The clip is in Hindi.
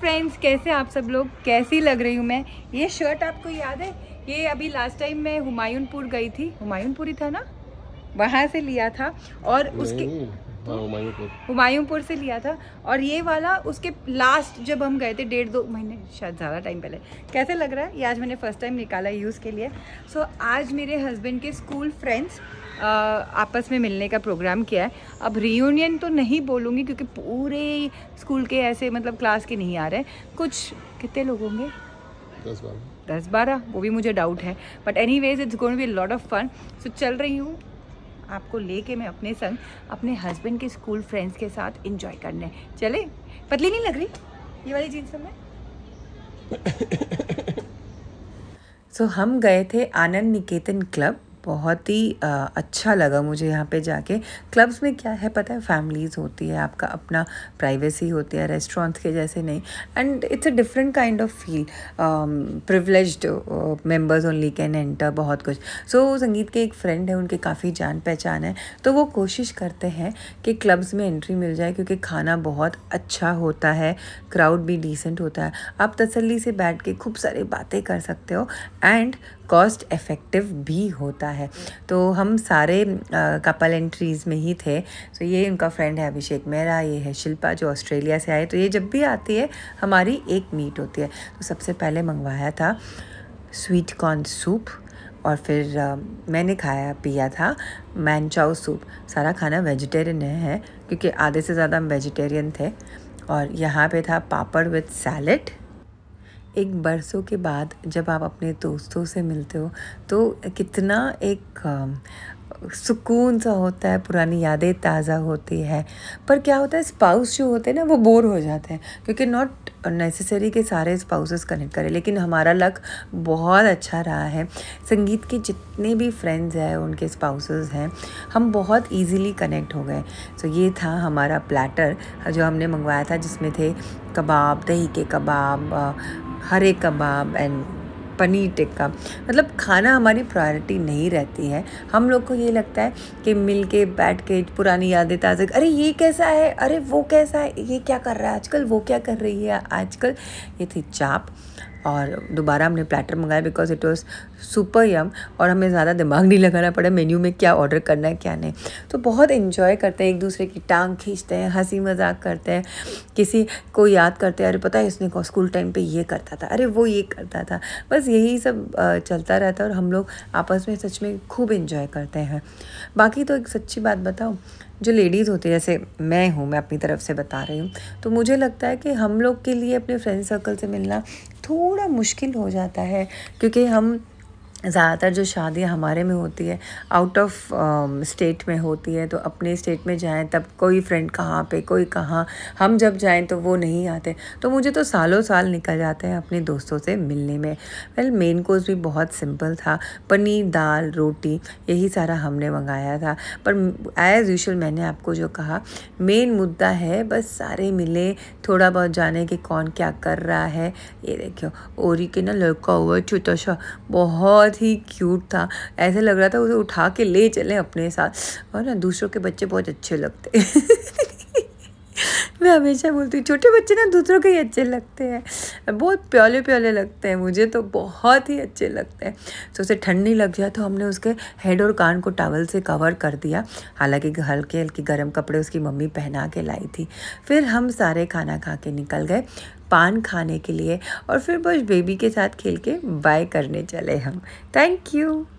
फ्रेंड्स कैसे आप सब लोग कैसी लग रही हूँ मैं ये शर्ट आपको याद है ये अभी लास्ट टाइम मैं हुमायूनपुर गई थी हुमायूनपुर ही था ना वहाँ से लिया था और उसके हाँ, हुमायूंपुर से लिया था और ये वाला उसके लास्ट जब हम गए थे डेढ़ दो महीने शायद ज़्यादा टाइम पहले कैसे लग रहा है ये आज मैंने फ़र्स्ट टाइम निकाला यूज़ के लिए सो so, आज मेरे हस्बैंड के स्कूल फ्रेंड्स आपस में मिलने का प्रोग्राम किया है अब रीयूनियन तो नहीं बोलूँगी क्योंकि पूरे स्कूल के ऐसे मतलब क्लास के नहीं आ रहे कुछ कितने लोग होंगे दस बारह दस बारह वो भी मुझे डाउट है but anyways it's gonna be lot of fun so चल रही हूँ आपको लेके मैं अपने संग अपने हस्बैंड के स्कूल फ्रेंड्स के साथ इंजॉय करने चले पतली नहीं लग रही ये वाली जीन्स में सो so, हम गए थे आनंद निकेतन क्लब बहुत ही अच्छा लगा मुझे यहाँ पे जाके क्लब्स में क्या है पता है फैमिलीज़ होती है आपका अपना प्राइवेसी होती है रेस्टोरेंट्स के जैसे नहीं and it's a different kind of feel privilege members only can enter बहुत कुछ सो so, संगीत के एक फ्रेंड है उनके काफ़ी जान पहचान है तो वो कोशिश करते हैं कि क्लब्स में एंट्री मिल जाए क्योंकि खाना बहुत अच्छा होता है क्राउड भी डिसेंट होता है आप तसली से बैठ के खूब सारी बातें कर सकते हो एंड कॉस्ट इफ़ेक्टिव भी होता है तो हम सारे कपल एंट्रीज़ में ही थे तो ये उनका फ्रेंड है अभिषेक मेहरा ये है शिल्पा जो ऑस्ट्रेलिया से आए तो ये जब भी आती है हमारी एक मीट होती है तो सबसे पहले मंगवाया था स्वीट कॉर्न सूप और फिर आ, मैंने खाया पिया था मैन चाओ सूप सारा खाना वेजिटेरियन है क्योंकि आधे से ज़्यादा हम वेजिटेरियन थे और यहाँ पे था पापड़ विथ सैलड एक बरसों के बाद जब आप अपने दोस्तों से मिलते हो तो कितना एक सुकून सा होता है पुरानी यादें ताज़ा होती है पर क्या होता है स्पाउस जो होते हैं ना वो बोर हो जाते हैं क्योंकि नॉट नेसेसरी के सारे स्पाउसेस कनेक्ट करें लेकिन हमारा लक बहुत अच्छा रहा है संगीत के जितने भी फ्रेंड्स हैं उनके स्पाउसेस हैं हम बहुत इजीली कनेक्ट हो गए सो so, ये था हमारा प्लेटर जो हमने मंगवाया था जिसमें थे कबाब दही के कबाब हरे कबाब एंड पनीर टिक्का मतलब खाना हमारी प्रायोरिटी नहीं रहती है हम लोग को ये लगता है कि मिल के बैठ के पुरानी यादें ताज़े अरे ये कैसा है अरे वो कैसा है ये क्या कर रहा है आजकल वो क्या कर रही है आजकल ये थी चाप और दोबारा हमने प्लेटर मंगाया because it was super yum और हमें ज़्यादा दिमाग नहीं लगाना पड़ा मेन्यू में क्या ऑर्डर करना है क्या नहीं तो बहुत इन्जॉय करते हैं एक दूसरे की टांग खींचते हैं हंसी मजाक करते हैं किसी को याद करते हैं अरे पता है इसने स्कूल टाइम पे ये करता था अरे वो ये करता था बस यही सब चलता रहता है और हम लोग आपस में सच में खूब इन्जॉय करते हैं बाकी तो एक सच्ची बात बताओ जो लेडीज़ होती है जैसे मैं हूँ मैं अपनी तरफ से बता रही हूँ तो मुझे लगता है कि हम लोग के लिए अपने फ्रेंड सर्कल से मिलना थोड़ा मुश्किल हो जाता है क्योंकि हम ज़्यादातर जो शादियाँ हमारे में होती है आउट ऑफ स्टेट में होती है तो अपने स्टेट में जाएं तब कोई फ्रेंड कहाँ पे कोई कहाँ हम जब जाएं तो वो नहीं आते तो मुझे तो सालों साल निकल जाते हैं अपने दोस्तों से मिलने में वेल मेन कोर्स भी बहुत सिंपल था पनीर दाल रोटी यही सारा हमने मंगाया था पर एज़ यूशल मैंने आपको जो कहा मेन मुद्दा है बस सारे मिले थोड़ा बहुत जाने कि कौन क्या कर रहा है ये देखियो ओरी के ना लड़का हुआ छोटा सा बहुत बहुत ही क्यूट था ऐसे लग रहा था उसे उठा के ले चले अपने साथ और ना दूसरों के बच्चे बहुत अच्छे लगते मैं हमेशा बोलती हूँ छोटे बच्चे ना दूसरों के ही अच्छे लगते हैं बहुत प्याले प्याले लगते हैं मुझे तो बहुत ही अच्छे लगते हैं तो उसे ठंड नहीं लग जाए तो हमने उसके हेड और कान को टावल से कवर कर दिया हालांकि हल्के हल्के गर्म कपड़े उसकी मम्मी पहना के लाई थी फिर हम सारे खाना खा के निकल गए पान खाने के लिए और फिर बस बेबी के साथ खेल के बाय करने चले हम थैंक यू